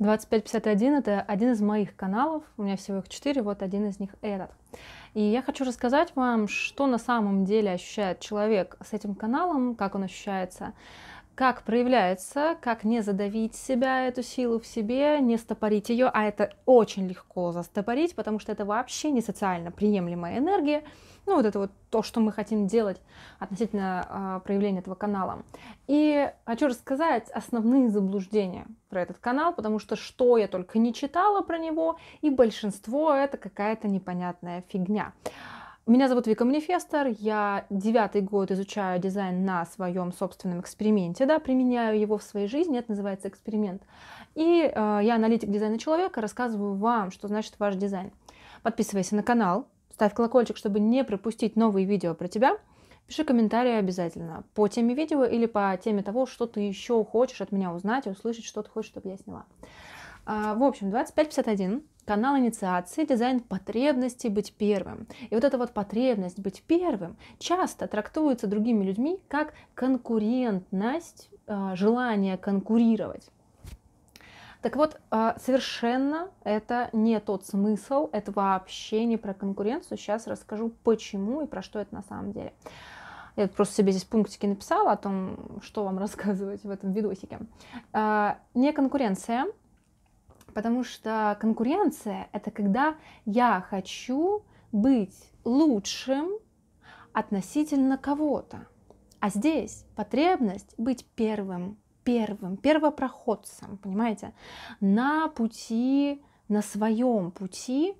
2551 это один из моих каналов, у меня всего их четыре вот один из них этот. И я хочу рассказать вам, что на самом деле ощущает человек с этим каналом, как он ощущается, как проявляется, как не задавить себя, эту силу в себе, не стопорить ее, а это очень легко застопорить, потому что это вообще не социально приемлемая энергия, ну вот это вот то, что мы хотим делать относительно э, проявления этого канала. И хочу рассказать основные заблуждения про этот канал, потому что что я только не читала про него, и большинство это какая-то непонятная фигня. Меня зовут Вика Манифестор, я девятый год изучаю дизайн на своем собственном эксперименте, да, применяю его в своей жизни, это называется эксперимент. И э, я аналитик дизайна человека, рассказываю вам, что значит ваш дизайн. Подписывайся на канал, ставь колокольчик, чтобы не пропустить новые видео про тебя. Пиши комментарии обязательно по теме видео или по теме того, что ты еще хочешь от меня узнать, услышать, что ты хочешь, чтобы я сняла. А, в общем, 2551 канал инициации, дизайн потребности быть первым. И вот эта вот потребность быть первым часто трактуется другими людьми как конкурентность, а, желание конкурировать. Так вот, а, совершенно это не тот смысл, это вообще не про конкуренцию. Сейчас расскажу, почему и про что это на самом деле. Я просто себе здесь пунктики написала о том, что вам рассказывать в этом видосике. Не конкуренция Потому что конкуренция — это когда я хочу быть лучшим относительно кого-то. А здесь потребность быть первым, первым, первопроходцем, понимаете, на пути, на своем пути,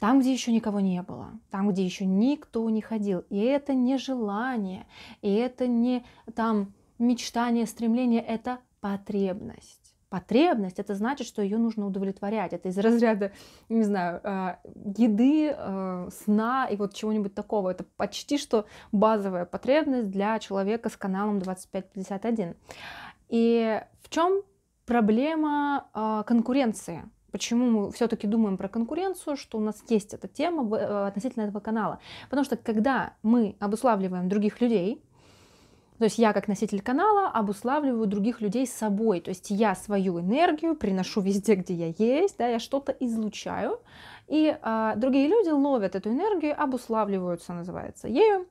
там, где еще никого не было, там, где еще никто не ходил. И это не желание, и это не там мечтание, стремление, это потребность потребность, это значит, что ее нужно удовлетворять. Это из разряда, не знаю, а, еды, а, сна и вот чего-нибудь такого. Это почти что базовая потребность для человека с каналом 2551. И в чем проблема а, конкуренции? Почему мы все-таки думаем про конкуренцию, что у нас есть эта тема э, относительно этого канала? Потому что когда мы обуславливаем других людей, то есть я как носитель канала обуславливаю других людей собой. То есть я свою энергию приношу везде, где я есть, да, я что-то излучаю. И а, другие люди ловят эту энергию, обуславливаются, называется, ею.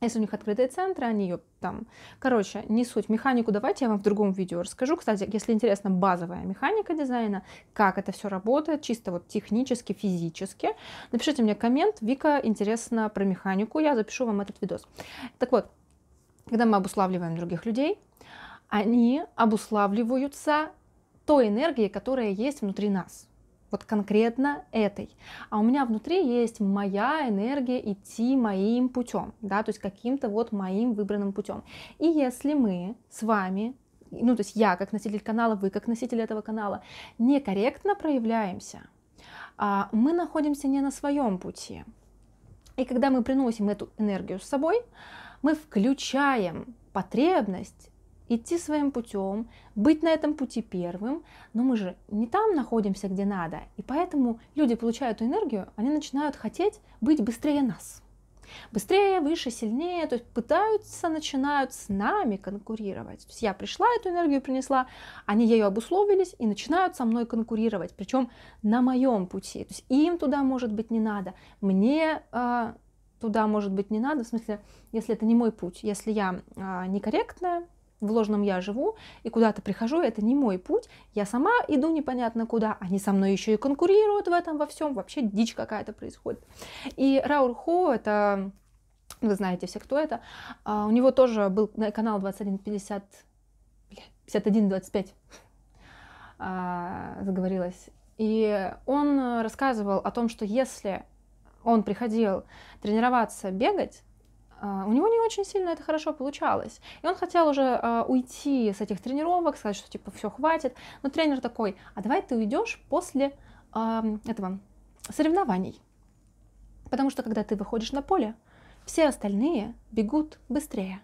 Если у них открытые центры, они ее там... Короче, не суть. Механику давайте я вам в другом видео расскажу. Кстати, если интересно, базовая механика дизайна, как это все работает, чисто вот технически, физически. Напишите мне коммент. Вика, интересно про механику. Я запишу вам этот видос. Так вот, когда мы обуславливаем других людей, они обуславливаются той энергией, которая есть внутри нас. Вот конкретно этой. А у меня внутри есть моя энергия идти моим путем, да, то есть каким-то вот моим выбранным путем. И если мы с вами, ну то есть я как носитель канала, вы как носитель этого канала, некорректно проявляемся, а, мы находимся не на своем пути. И когда мы приносим эту энергию с собой, мы включаем потребность идти своим путем, быть на этом пути первым, но мы же не там находимся, где надо, и поэтому люди получают эту энергию, они начинают хотеть быть быстрее нас. Быстрее, выше, сильнее, то есть пытаются, начинают с нами конкурировать. То есть я пришла, эту энергию принесла, они ею обусловились и начинают со мной конкурировать, причем на моем пути. То есть им туда, может быть, не надо, мне а, туда, может быть, не надо. В смысле, если это не мой путь, если я а, некорректная, в ложном я живу и куда-то прихожу, это не мой путь, я сама иду непонятно куда, они со мной еще и конкурируют в этом во всем, вообще дичь какая-то происходит. И Раур Хо, это, вы знаете все, кто это, а, у него тоже был канал 2150, 51-25, а, заговорилась, и он рассказывал о том, что если он приходил тренироваться бегать, а, у него не очень сильно это хорошо получалось. И он хотел уже а, уйти с этих тренировок, сказать, что типа все хватит. Но тренер такой, а давай ты уйдешь после этого соревнований. Потому что когда ты выходишь на поле, все остальные бегут быстрее.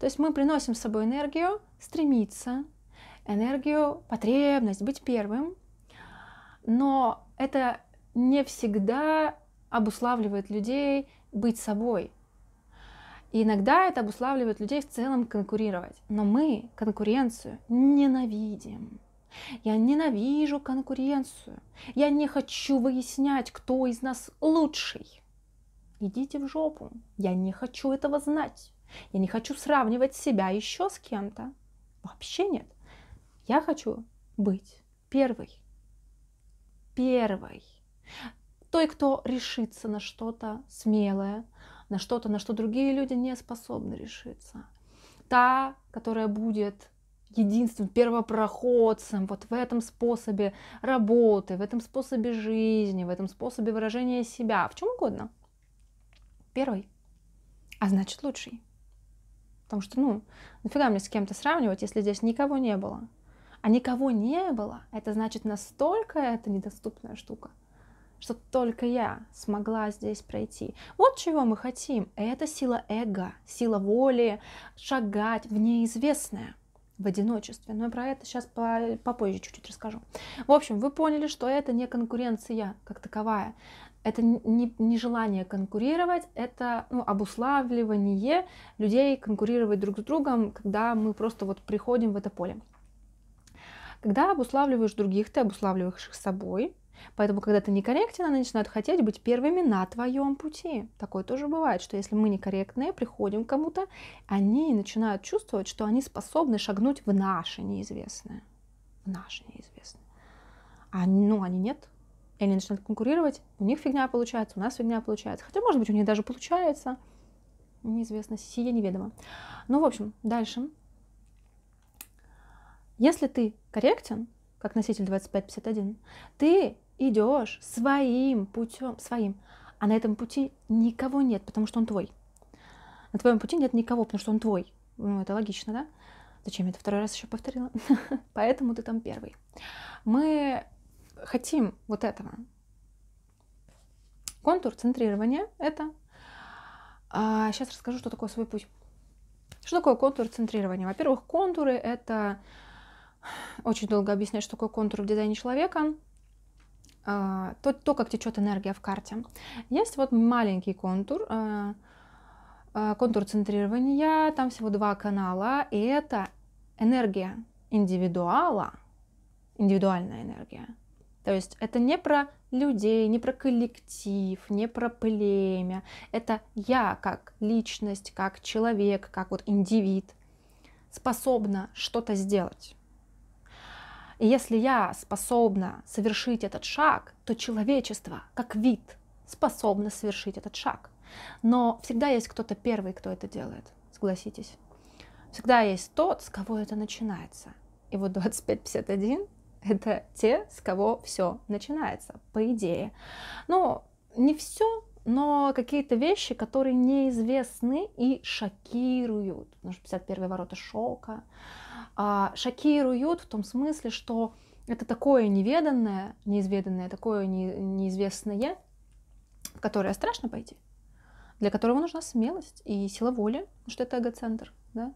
То есть мы приносим с собой энергию стремиться, энергию, потребность быть первым, но это не всегда обуславливает людей быть собой. И иногда это обуславливает людей в целом конкурировать. Но мы конкуренцию ненавидим. Я ненавижу конкуренцию. Я не хочу выяснять, кто из нас лучший. Идите в жопу. Я не хочу этого знать. Я не хочу сравнивать себя еще с кем-то. Вообще нет. Я хочу быть первой. Первой той, кто решится на что-то смелое, на что-то, на что другие люди не способны решиться. Та, которая будет единственным первопроходцем вот в этом способе работы, в этом способе жизни, в этом способе выражения себя, в чем угодно. Первый, а значит лучший. Потому что, ну, нафига мне с кем-то сравнивать, если здесь никого не было. А никого не было, это значит настолько это недоступная штука – что только я смогла здесь пройти. Вот чего мы хотим. Это сила эго, сила воли, шагать в неизвестное в одиночестве. Но про это сейчас попозже чуть-чуть расскажу. В общем, вы поняли, что это не конкуренция как таковая. Это не, не желание конкурировать, это ну, обуславливание людей конкурировать друг с другом, когда мы просто вот приходим в это поле. Когда обуславливаешь других, ты обуславливаешь их собой, Поэтому, когда ты некорректен, они начинают хотеть быть первыми на твоем пути. Такое тоже бывает, что если мы некорректные, приходим к кому-то, они начинают чувствовать, что они способны шагнуть в наше неизвестное. В наше неизвестное. А, ну, они нет. И они начинают конкурировать, у них фигня получается, у нас фигня получается. Хотя, может быть, у них даже получается. Неизвестно, сие неведомо. Ну, в общем, дальше. Если ты корректен, как носитель 2551, ты идешь своим путем, своим. А на этом пути никого нет, потому что он твой. На твоем пути нет никого, потому что он твой. Ну, это логично, да? Зачем я это второй раз еще повторила? Поэтому ты там первый. Мы хотим вот этого. Контур центрирования — это... А, сейчас расскажу, что такое свой путь. Что такое контур центрирования? Во-первых, контуры — это... Очень долго объяснять, что такое контур в дизайне человека — а, то, то, как течет энергия в карте. Есть вот маленький контур, а, а, контур центрирования, там всего два канала, и это энергия индивидуала, индивидуальная энергия. То есть это не про людей, не про коллектив, не про племя. Это я как личность, как человек, как вот индивид способна что-то сделать. И если я способна совершить этот шаг, то человечество, как вид, способно совершить этот шаг. Но всегда есть кто-то первый, кто это делает, согласитесь. Всегда есть тот, с кого это начинается. И вот 2551 — это те, с кого все начинается, по идее. Но ну, не все, но какие-то вещи, которые неизвестны и шокируют. Потому что 51 ворота шока, а, шокируют в том смысле, что это такое неведанное, неизведанное, такое не, неизвестное, в которое страшно пойти, для которого нужна смелость и сила воли, потому что это эгоцентр. Да?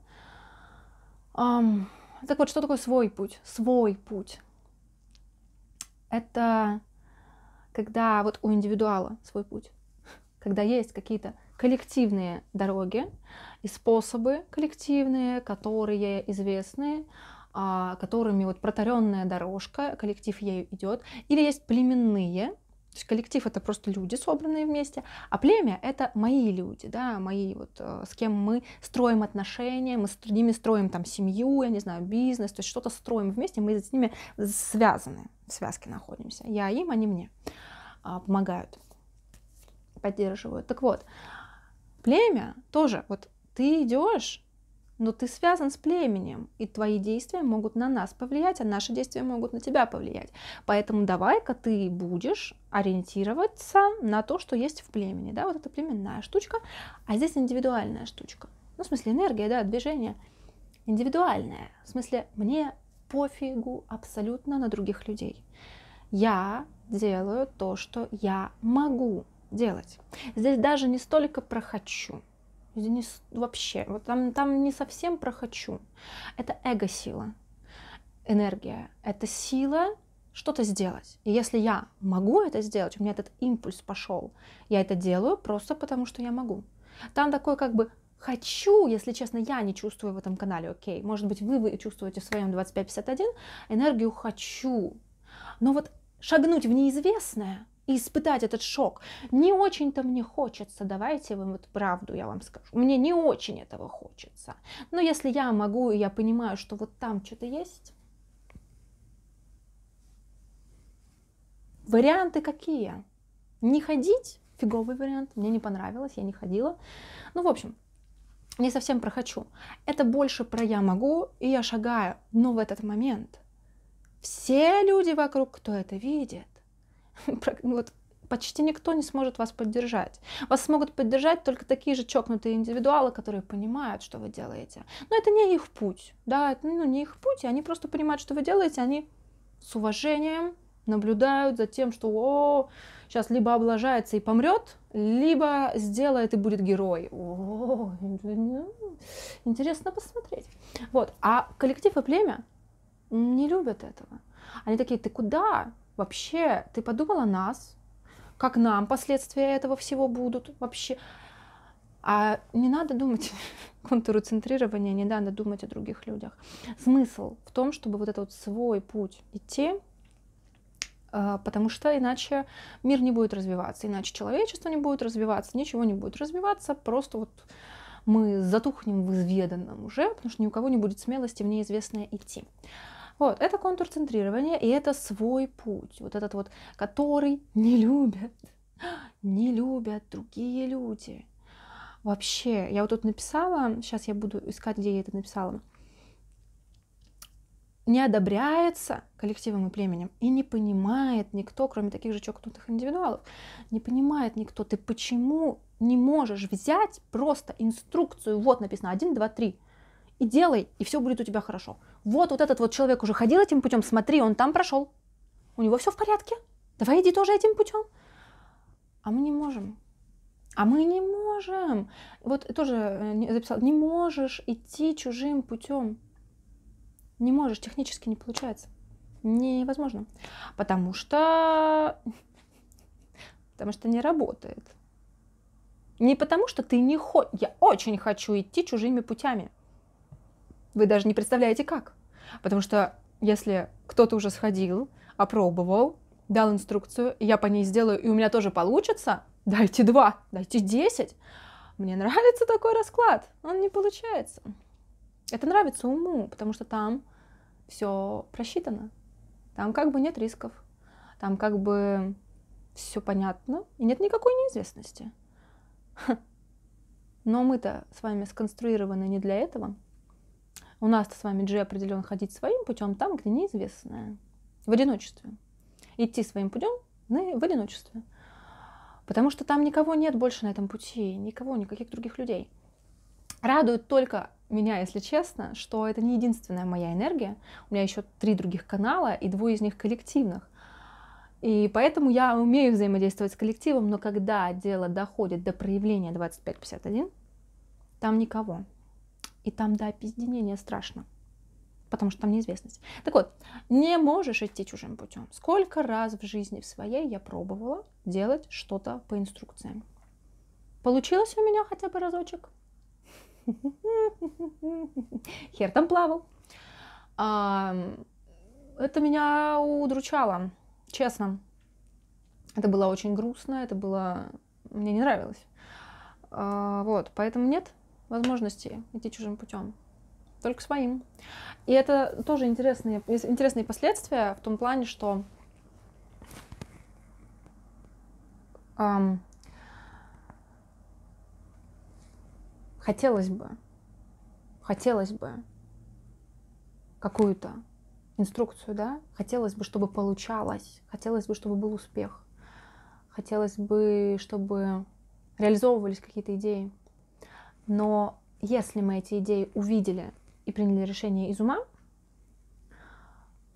Um, так вот, что такое свой путь? Свой путь. Это когда вот у индивидуала свой путь, когда есть какие-то коллективные дороги и способы коллективные, которые известны, а, которыми вот протаренная дорожка, коллектив ею идет, или есть племенные, то есть коллектив это просто люди, собранные вместе, а племя это мои люди, да, мои вот, э, с кем мы строим отношения, мы с ними строим там семью, я не знаю, бизнес, то есть что-то строим вместе, мы с ними связаны, в связке находимся. Я им, они мне а, помогают, поддерживают. Так вот, Племя тоже. Вот ты идешь, но ты связан с племенем, и твои действия могут на нас повлиять, а наши действия могут на тебя повлиять. Поэтому давай-ка ты будешь ориентироваться на то, что есть в племени. Да? Вот это племенная штучка, а здесь индивидуальная штучка. Ну, в смысле, энергия, да, движение индивидуальное. В смысле, мне пофигу абсолютно на других людей. Я делаю то, что я могу делать. Здесь даже не столько про «хочу», не, вообще, вот там, там не совсем про «хочу». Это эго-сила, энергия, это сила что-то сделать. И если я могу это сделать, у меня этот импульс пошел, я это делаю просто потому, что я могу. Там такое как бы хочу, если честно, я не чувствую в этом канале, окей, может быть, вы, вы чувствуете в своем 2551 энергию хочу, но вот шагнуть в неизвестное – и испытать этот шок. Не очень-то мне хочется, давайте вам вот правду я вам скажу. Мне не очень этого хочется. Но если я могу, и я понимаю, что вот там что-то есть, Варианты какие? Не ходить? Фиговый вариант. Мне не понравилось, я не ходила. Ну, в общем, не совсем про хочу. Это больше про я могу и я шагаю. Но в этот момент все люди вокруг, кто это видит, Ну вот, почти никто не сможет вас поддержать. Вас смогут поддержать только такие же чокнутые индивидуалы, которые понимают, что вы делаете. Но это не их путь, да, это ну, не их путь, и они просто понимают, что вы делаете, они с уважением наблюдают за тем, что о, сейчас либо облажается и помрет, либо сделает и будет герой. О, интересно посмотреть. Вот. А коллектив и племя не любят этого. Они такие, ты куда? Вообще, ты подумала нас, как нам последствия этого всего будут вообще. А не надо думать контуру центрирования, не надо думать о других людях. Смысл в том, чтобы вот этот вот свой путь идти, а, потому что иначе мир не будет развиваться, иначе человечество не будет развиваться, ничего не будет развиваться, просто вот мы затухнем в изведанном уже, потому что ни у кого не будет смелости в неизвестное идти. Вот, это контур центрирования, и это свой путь, вот этот вот, который не любят, не любят другие люди. Вообще, я вот тут написала, сейчас я буду искать, где я это написала, не одобряется коллективом и племенем, и не понимает никто, кроме таких же чокнутых индивидуалов, не понимает никто, ты почему не можешь взять просто инструкцию, вот написано 1, 2, 3, и делай, и все будет у тебя хорошо. Вот, вот этот вот человек уже ходил этим путем, смотри, он там прошел. У него все в порядке. Давай иди тоже этим путем. А мы не можем. А мы не можем. Вот тоже э, записал, не можешь идти чужим путем. Не можешь, технически не получается. Невозможно. Потому что... Потому что не работает. Не потому что ты не хочешь. Я очень хочу идти чужими путями. Вы даже не представляете, как. Потому что если кто-то уже сходил, опробовал, дал инструкцию, я по ней сделаю, и у меня тоже получится, дайте два, дайте десять. Мне нравится такой расклад, он не получается. Это нравится уму, потому что там все просчитано. Там как бы нет рисков, там как бы все понятно, и нет никакой неизвестности. Но мы-то с вами сконструированы не для этого. У нас-то с вами G определенно ходить своим путем там, где неизвестное. В одиночестве. Идти своим путем в одиночестве. Потому что там никого нет больше на этом пути, никого, никаких других людей. Радует только меня, если честно, что это не единственная моя энергия. У меня еще три других канала, и двое из них коллективных. И поэтому я умею взаимодействовать с коллективом, но когда дело доходит до проявления 2551, там никого. И там до опизденения страшно, потому что там неизвестность. Так вот, не можешь идти чужим путем. Сколько раз в жизни в своей я пробовала делать что-то по инструкциям. Получилось у меня хотя бы разочек? Хер там плавал. Это меня удручало, честно. Это было очень грустно, это было... Мне не нравилось. А, вот, поэтому нет, возможности идти чужим путем, только своим. И это тоже интересные, интересные последствия в том плане, что эм, хотелось бы, хотелось бы какую-то инструкцию, да, хотелось бы, чтобы получалось, хотелось бы, чтобы был успех, хотелось бы, чтобы реализовывались какие-то идеи. Но если мы эти идеи увидели и приняли решение из ума,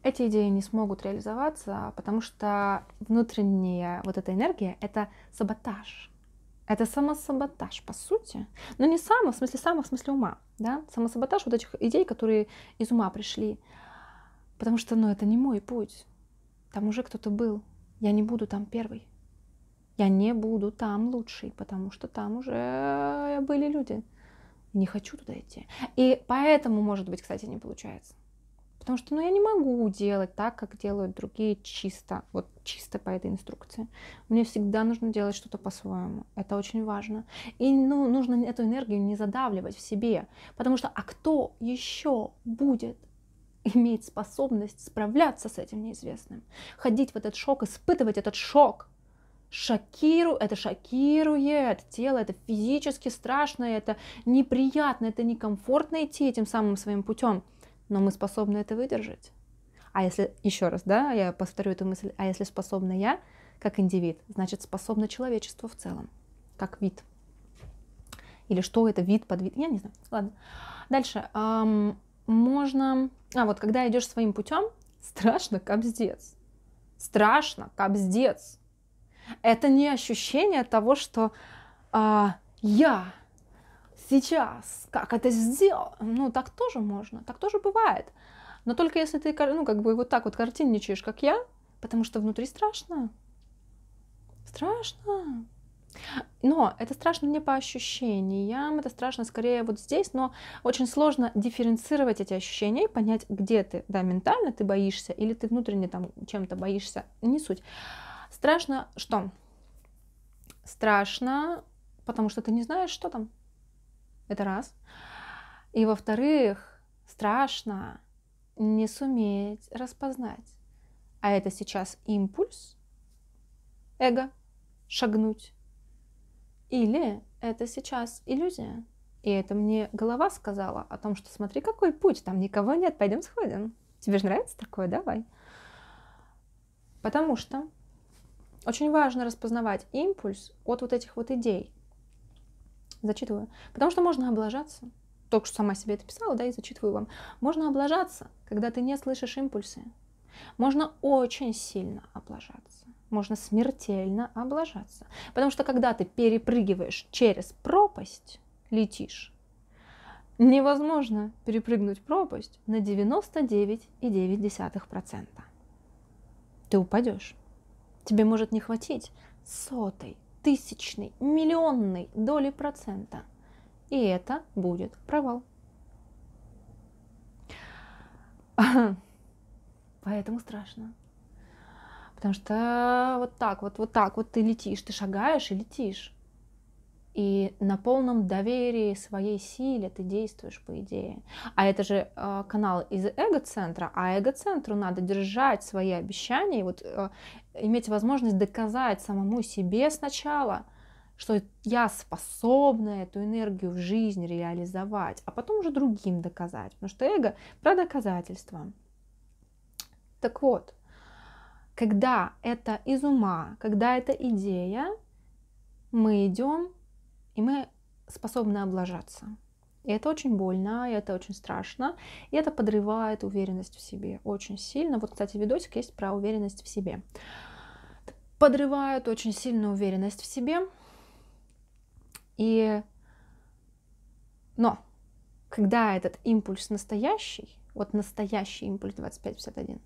эти идеи не смогут реализоваться, потому что внутренняя вот эта энергия — это саботаж. Это самосаботаж, по сути. Но ну, не само, в смысле само, в смысле ума. Да? Самосаботаж вот этих идей, которые из ума пришли. Потому что, ну, это не мой путь. Там уже кто-то был. Я не буду там первый. Я не буду там лучшей, потому что там уже были люди. Не хочу туда идти. И поэтому, может быть, кстати, не получается. Потому что, ну, я не могу делать так, как делают другие чисто, вот чисто по этой инструкции. Мне всегда нужно делать что-то по-своему. Это очень важно. И, ну, нужно эту энергию не задавливать в себе. Потому что, а кто еще будет иметь способность справляться с этим неизвестным? Ходить в этот шок, испытывать этот шок, шокиру, это шокирует тело, это физически страшно, это неприятно, это некомфортно идти этим самым своим путем, но мы способны это выдержать. А если, еще раз, да, я повторю эту мысль, а если способна я, как индивид, значит, способно человечество в целом, как вид. Или что это, вид, под вид, я не знаю. Ладно. Дальше. Эм, можно... А, вот когда идешь своим путем, страшно, кобздец. Страшно, кобздец. Это не ощущение того, что э, я сейчас как это сделал. Ну, так тоже можно, так тоже бывает. Но только если ты, ну, как бы вот так вот картинничаешь, как я, потому что внутри страшно. Страшно. Но это страшно не по ощущениям, это страшно скорее вот здесь, но очень сложно дифференцировать эти ощущения и понять, где ты, да, ментально ты боишься или ты внутренне там чем-то боишься, не суть. Страшно что? Страшно, потому что ты не знаешь, что там. Это раз. И во-вторых, страшно не суметь распознать. А это сейчас импульс эго шагнуть. Или это сейчас иллюзия. И это мне голова сказала о том, что смотри, какой путь, там никого нет, пойдем сходим. Тебе же нравится такое, давай. Потому что очень важно распознавать импульс от вот этих вот идей. Зачитываю. Потому что можно облажаться. Только что сама себе это писала, да, и зачитываю вам. Можно облажаться, когда ты не слышишь импульсы. Можно очень сильно облажаться. Можно смертельно облажаться. Потому что когда ты перепрыгиваешь через пропасть, летишь, невозможно перепрыгнуть пропасть на 99,9%. Ты упадешь тебе может не хватить сотой, тысячной, миллионной доли процента. И это будет провал. Поэтому страшно. Потому что вот так вот, вот так вот ты летишь, ты шагаешь и летишь. И на полном доверии своей силе ты действуешь, по идее. А это же э, канал из эго-центра, а эго-центру надо держать свои обещания, и вот э, иметь возможность доказать самому себе сначала, что я способна эту энергию в жизнь реализовать, а потом уже другим доказать, потому что эго про доказательства. Так вот, когда это из ума, когда это идея, мы идем и мы способны облажаться. И это очень больно, и это очень страшно, и это подрывает уверенность в себе очень сильно. Вот, кстати, видосик есть про уверенность в себе. Подрывают очень сильно уверенность в себе. И... Но, когда этот импульс настоящий, вот настоящий импульс 2551,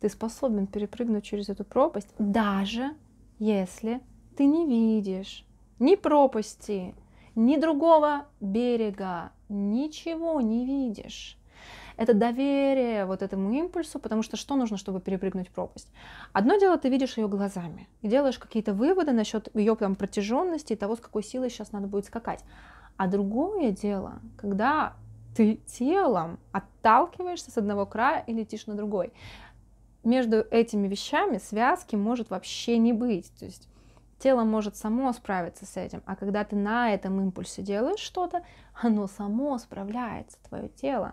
ты способен перепрыгнуть через эту пропасть, даже если ты не видишь ни пропасти, ни другого берега, ничего не видишь. Это доверие вот этому импульсу, потому что что нужно, чтобы перепрыгнуть пропасть? Одно дело, ты видишь ее глазами и делаешь какие-то выводы насчет ее там протяженности и того, с какой силой сейчас надо будет скакать. А другое дело, когда ты телом отталкиваешься с одного края и летишь на другой. Между этими вещами связки может вообще не быть. То есть тело может само справиться с этим. А когда ты на этом импульсе делаешь что-то, оно само справляется, твое тело.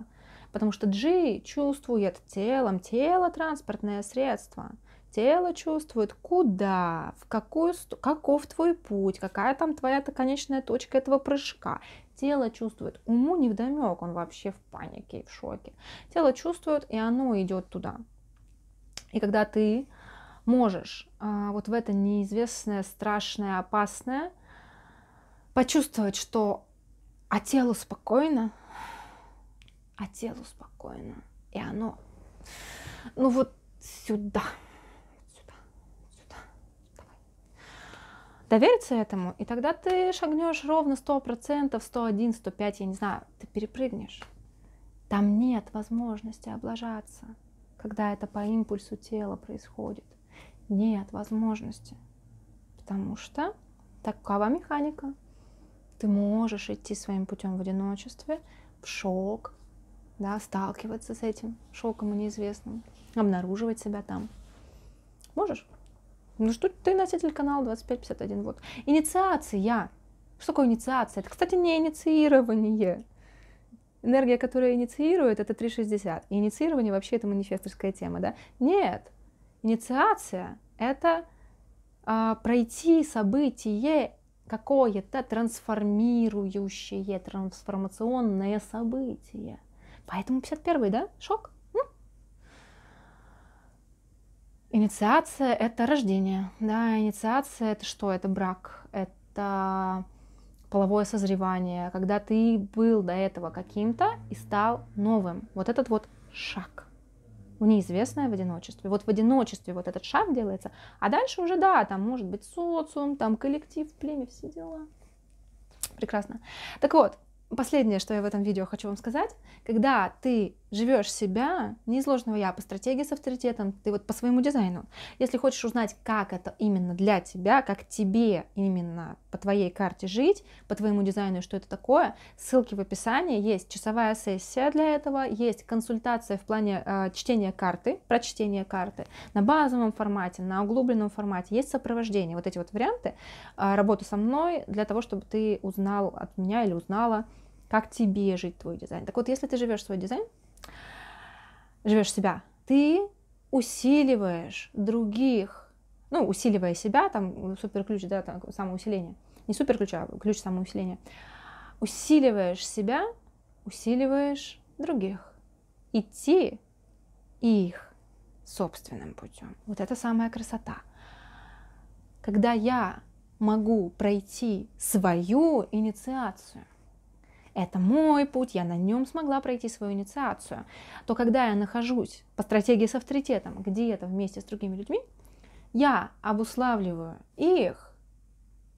Потому что G чувствует телом, тело транспортное средство. Тело чувствует, куда, в какую, каков твой путь, какая там твоя -то конечная точка этого прыжка. Тело чувствует, уму не невдомек, он вообще в панике и в шоке. Тело чувствует, и оно идет туда. И когда ты можешь а, вот в это неизвестное, страшное, опасное почувствовать, что а телу спокойно, а телу спокойно, и оно, ну вот сюда, сюда, сюда, давай. Довериться этому, и тогда ты шагнешь ровно 100%, 101, 105, я не знаю, ты перепрыгнешь. Там нет возможности облажаться, когда это по импульсу тела происходит нет возможности, потому что такова механика. Ты можешь идти своим путем в одиночестве, в шок, да, сталкиваться с этим шоком и неизвестным, обнаруживать себя там. Можешь? Ну что ты носитель канала 2551, вот. Инициация. Что такое инициация? Это, кстати, не инициирование. Энергия, которая инициирует, это 360. И инициирование вообще это манифесторская тема, да? Нет, Инициация — это э, пройти событие какое-то трансформирующее, трансформационное событие. Поэтому 51-й, да? Шок? М? Инициация — это рождение, да, инициация — это что? Это брак, это половое созревание, когда ты был до этого каким-то и стал новым. Вот этот вот шаг — в неизвестное в одиночестве. Вот в одиночестве вот этот шаг делается, а дальше уже, да, там может быть социум, там коллектив, племя, все дела. Прекрасно. Так вот, последнее, что я в этом видео хочу вам сказать, когда ты живешь себя, не из ложного я, а по стратегии с авторитетом, ты вот по своему дизайну. Если хочешь узнать, как это именно для тебя, как тебе именно по твоей карте жить, по твоему дизайну что это такое, ссылки в описании, есть часовая сессия для этого, есть консультация в плане э, чтения карты, прочтения карты на базовом формате, на углубленном формате, есть сопровождение, вот эти вот варианты, э, работы со мной для того, чтобы ты узнал от меня или узнала, как тебе жить твой дизайн. Так вот, если ты живешь свой дизайн, живешь себя, ты усиливаешь других, ну, усиливая себя, там, ну, суперключ, да, там, самоусиление, не суперключ, а ключ самоусиления, усиливаешь себя, усиливаешь других. Идти их собственным путем. Вот это самая красота. Когда я могу пройти свою инициацию, это мой путь, я на нем смогла пройти свою инициацию, то когда я нахожусь по стратегии с авторитетом где-то вместе с другими людьми, я обуславливаю их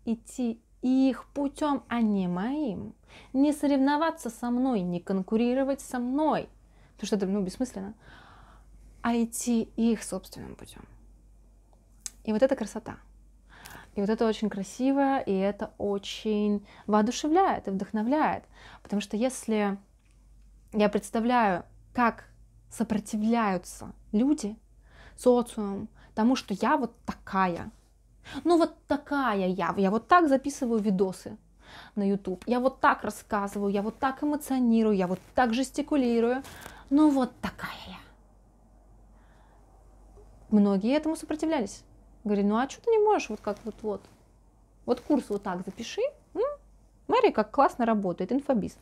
идти их путем, а не моим. Не соревноваться со мной, не конкурировать со мной, потому что это ну, бессмысленно, а идти их собственным путем. И вот эта красота – и вот это очень красиво, и это очень воодушевляет и вдохновляет. Потому что если я представляю, как сопротивляются люди, социум, тому, что я вот такая, ну вот такая я, я вот так записываю видосы на YouTube, я вот так рассказываю, я вот так эмоционирую, я вот так жестикулирую, ну вот такая я. Многие этому сопротивлялись. Говорит, ну а что ты не можешь вот как вот вот? Вот курс вот так запиши. М? Мария как классно работает, инфобиз.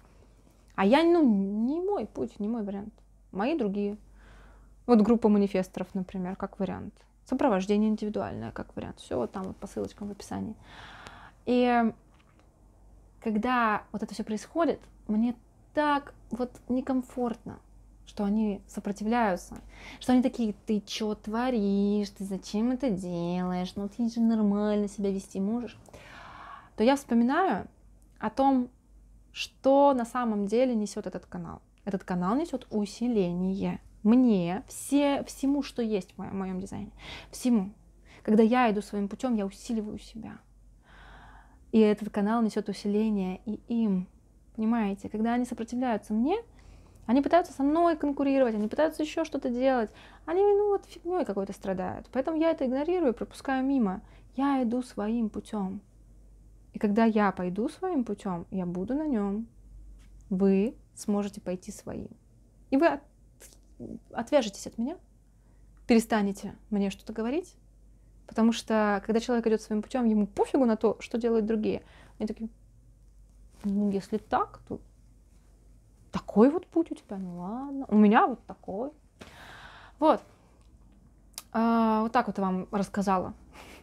А я, ну, не мой путь, не мой вариант. Мои другие. Вот группа манифесторов, например, как вариант. Сопровождение индивидуальное, как вариант. Все вот там вот по ссылочкам в описании. И когда вот это все происходит, мне так вот некомфортно что они сопротивляются, что они такие, ты что творишь, ты зачем это делаешь, ну ты же нормально себя вести можешь, то я вспоминаю о том, что на самом деле несет этот канал. Этот канал несет усиление мне, все, всему, что есть в моем, в моем дизайне, всему. Когда я иду своим путем, я усиливаю себя. И этот канал несет усиление и им. Понимаете, когда они сопротивляются мне, они пытаются со мной конкурировать, они пытаются еще что-то делать. Они, ну, вот фигней какой-то страдают. Поэтому я это игнорирую, пропускаю мимо. Я иду своим путем. И когда я пойду своим путем, я буду на нем. Вы сможете пойти своим. И вы от... отвяжетесь от меня, перестанете мне что-то говорить, потому что когда человек идет своим путем, ему пофигу на то, что делают другие. Они такие, ну, если так, то такой вот путь у тебя, ну ладно, у меня вот такой. Вот, а, вот так вот я вам рассказала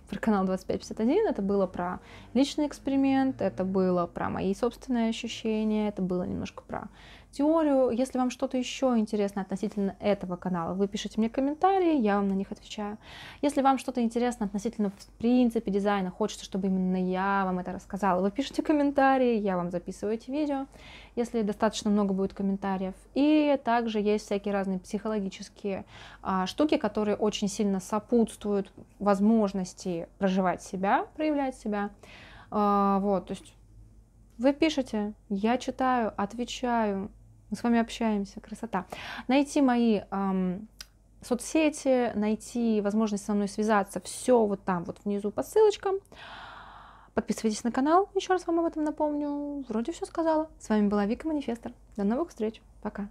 про канал 2551, это было про личный эксперимент, это было про мои собственные ощущения, это было немножко про теорию. Если вам что-то еще интересно относительно этого канала, вы пишите мне комментарии, я вам на них отвечаю. Если вам что-то интересно относительно, в принципе, дизайна, хочется, чтобы именно я вам это рассказала, вы пишите комментарии, я вам записываю эти видео, если достаточно много будет комментариев. И также есть всякие разные психологические а, штуки, которые очень сильно сопутствуют возможности и проживать себя, проявлять себя. А, вот, то есть вы пишете, я читаю, отвечаю, мы с вами общаемся, красота. Найти мои эм, соцсети, найти возможность со мной связаться, все вот там вот внизу по ссылочкам. Подписывайтесь на канал, еще раз вам об этом напомню. Вроде все сказала. С вами была Вика Манифестор. До новых встреч. Пока.